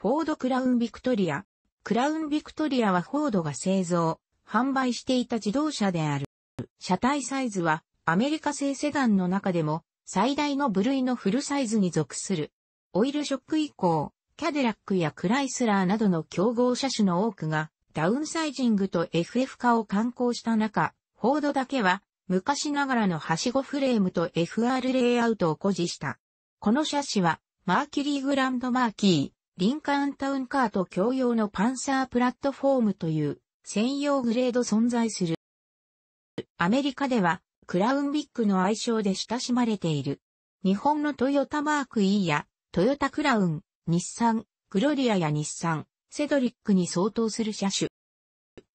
フォードクラウンビクトリア。クラウンビクトリアはフォードが製造、販売していた自動車である。車体サイズはアメリカ製セダンの中でも最大の部類のフルサイズに属する。オイルショック以降、キャデラックやクライスラーなどの競合車種の多くがダウンサイジングと FF 化を観光した中、フォードだけは昔ながらのはしごフレームと FR レイアウトを誇示した。この車種はマーキュリーグランドマーキー、リンカーンタウンカーと共用のパンサープラットフォームという専用グレード存在する。アメリカではクラウンビッグの愛称で親しまれている。日本のトヨタマーク E やトヨタクラウン、日産、グロリアや日産、セドリックに相当する車種。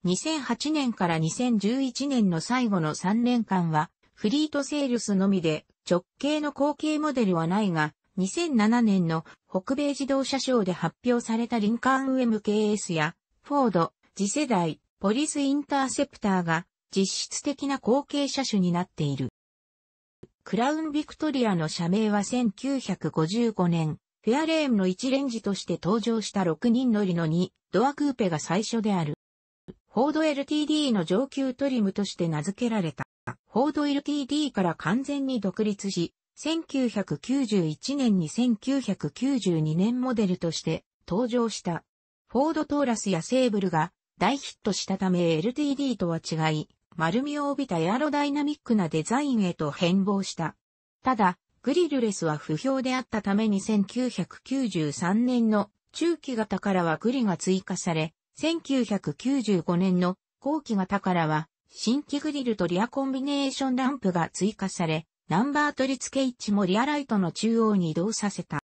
2008年から2011年の最後の3年間はフリートセールスのみで直径の後継モデルはないが2007年の北米自動車ショーで発表されたリンカーン MKS やフォード次世代ポリスインターセプターが実質的な後継車種になっている。クラウンビクトリアの社名は1955年、フェアレームの一レンジとして登場した6人乗りの2ドアクーペが最初である。フォード LTD の上級トリムとして名付けられた。フォード LTD から完全に独立し、1991年に1992年モデルとして登場した。フォードトーラスやセーブルが大ヒットしたため LTD とは違い、丸みを帯びたエアロダイナミックなデザインへと変貌した。ただ、グリルレスは不評であったために1993年の中期型からはグリが追加され、1995年の後期型からは新規グリルとリアコンビネーションランプが追加され、ナンバー取り付け位置もリアライトの中央に移動させた。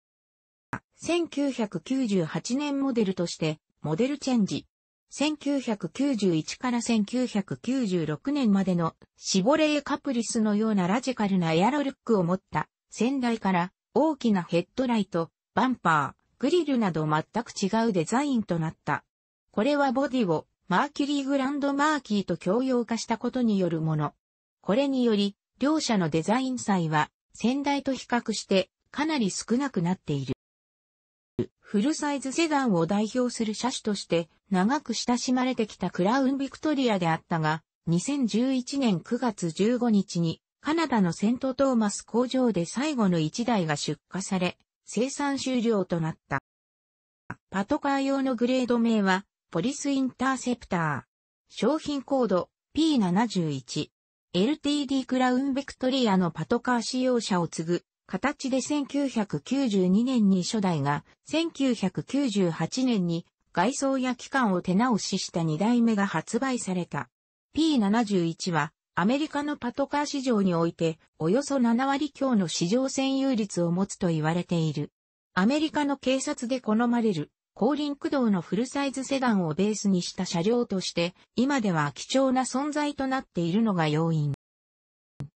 1998年モデルとして、モデルチェンジ。1991から1996年までのシボレーカプリスのようなラジカルなエアロルックを持った先代から大きなヘッドライト、バンパー、グリルなど全く違うデザインとなった。これはボディをマーキュリーグランドマーキーと共用化したことによるもの。これにより両社のデザイン祭は、先代と比較してかなり少なくなっている。フルサイズセダンを代表する車種として長く親しまれてきたクラウンビクトリアであったが、2011年9月15日にカナダのセントトーマス工場で最後の1台が出荷され、生産終了となった。パトカー用のグレード名は、ポリスインターセプター。商品コード P71。LTD クラウンベクトリアのパトカー使用者を継ぐ形で1992年に初代が1998年に外装や機関を手直しした2代目が発売された。P71 はアメリカのパトカー市場においておよそ7割強の市場占有率を持つと言われている。アメリカの警察で好まれる後輪駆動のフルサイズセダンをベースにした車両として、今では貴重な存在となっているのが要因。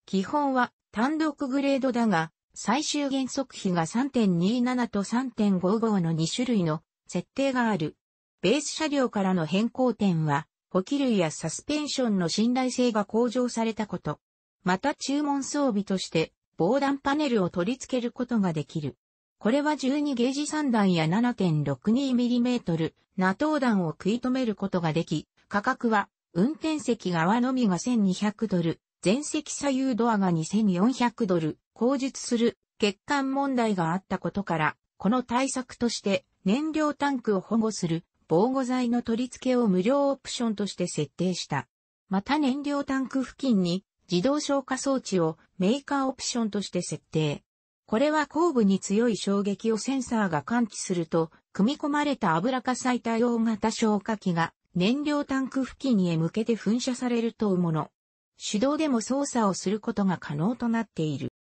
基本は単独グレードだが、最終原則比が3.27と3.55の2種類の設定がある。ベース車両からの変更点は、補給類やサスペンションの信頼性が向上されたこと。また注文装備として、防弾パネルを取り付けることができる。これは12ゲージ3弾や 7.62mm、ナトウ弾を食い止めることができ、価格は、運転席側のみが1200ドル、前席左右ドアが2400ドル、口述する欠陥問題があったことから、この対策として燃料タンクを保護する防護剤の取り付けを無料オプションとして設定した。また燃料タンク付近に自動消火装置をメーカーオプションとして設定。これは後部に強い衝撃をセンサーが感知すると、組み込まれた油火災対応型消火器が燃料タンク付近へ向けて噴射されるというもの。手動でも操作をすることが可能となっている。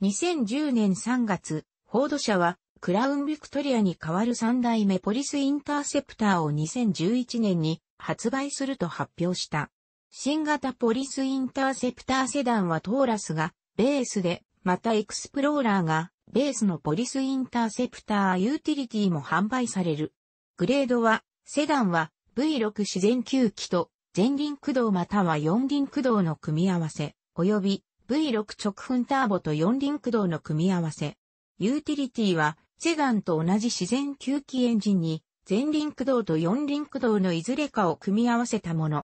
2010年3月、フォード社はクラウンビクトリアに代わる3代目ポリスインターセプターを2011年に発売すると発表した。新型ポリスインターセプターセダンはトーラスがベースでまたエクスプローラーがベースのポリスインターセプターユーティリティも販売される。グレードは、セダンは V6 自然吸気と前輪駆動または四輪駆動の組み合わせ、及び V6 直噴ターボと四輪駆動の組み合わせ。ユーティリティは、セダンと同じ自然吸気エンジンに、前輪駆動と四輪駆動のいずれかを組み合わせたもの。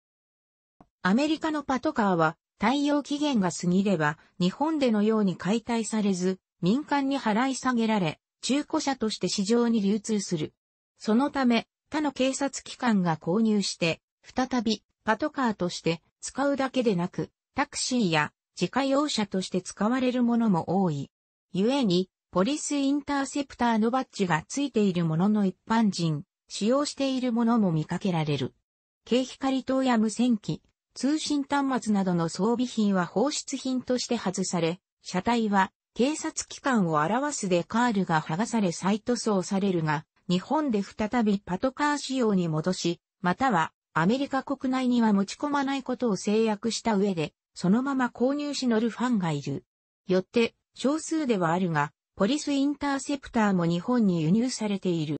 アメリカのパトカーは、対応期限が過ぎれば、日本でのように解体されず、民間に払い下げられ、中古車として市場に流通する。そのため、他の警察機関が購入して、再びパトカーとして使うだけでなく、タクシーや自家用車として使われるものも多い。故に、ポリスインターセプターのバッジが付いているものの一般人、使用しているものも見かけられる。軽光灯や無線機、通信端末などの装備品は放出品として外され、車体は警察機関を表すデカールが剥がされ再塗装されるが、日本で再びパトカー仕様に戻し、またはアメリカ国内には持ち込まないことを制約した上で、そのまま購入し乗るファンがいる。よって、少数ではあるが、ポリスインターセプターも日本に輸入されている。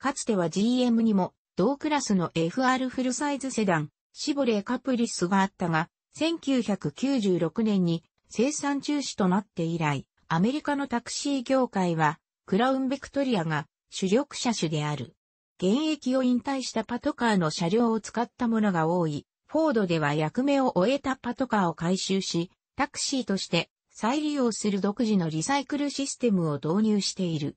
かつては GM にも同クラスの FR フルサイズセダン、シボレーカプリスがあったが、1996年に生産中止となって以来、アメリカのタクシー業界は、クラウンベクトリアが主力車種である。現役を引退したパトカーの車両を使ったものが多い。フォードでは役目を終えたパトカーを回収し、タクシーとして再利用する独自のリサイクルシステムを導入している。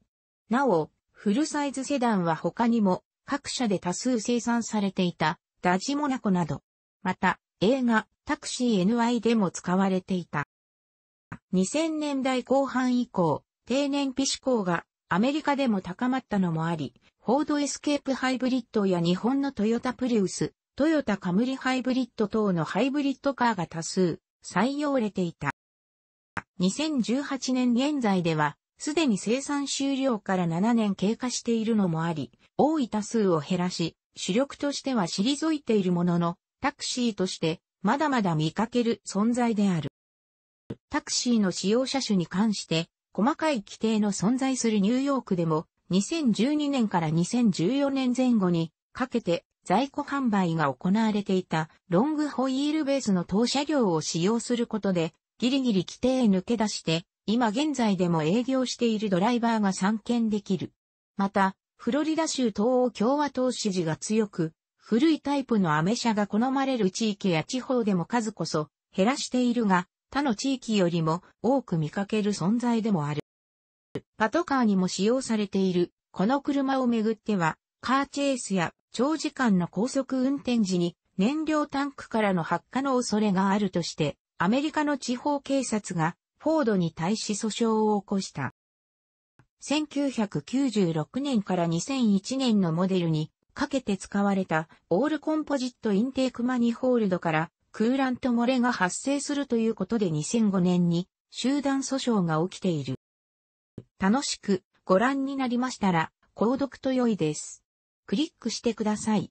なお、フルサイズセダンは他にも各社で多数生産されていたダジモナコなど、また映画タクシー NY でも使われていた。2000年代後半以降、低燃費志向がアメリカでも高まったのもあり、フォードエスケープハイブリッドや日本のトヨタプリウス、トヨタカムリハイブリッド等のハイブリッドカーが多数採用れていた。2018年現在では、すでに生産終了から7年経過しているのもあり、多い多数を減らし、主力としては退いているものの、タクシーとしてまだまだ見かける存在である。タクシーの使用車種に関して、細かい規定の存在するニューヨークでも、2012年から2014年前後にかけて在庫販売が行われていたロングホイールベースの当車両を使用することでギリギリ規定へ抜け出して今現在でも営業しているドライバーが参見できる。またフロリダ州東欧共和党支持が強く、古いタイプのアメ車が好まれる地域や地方でも数こそ減らしているが、他の地域よりも多く見かける存在でもある。パトカーにも使用されている、この車をめぐっては、カーチェイスや長時間の高速運転時に燃料タンクからの発火の恐れがあるとして、アメリカの地方警察がフォードに対し訴訟を起こした。1996年から2001年のモデルにかけて使われたオールコンポジットインテークマニホールドからクーラント漏れが発生するということで2005年に集団訴訟が起きている。楽しくご覧になりましたら購読と良いです。クリックしてください。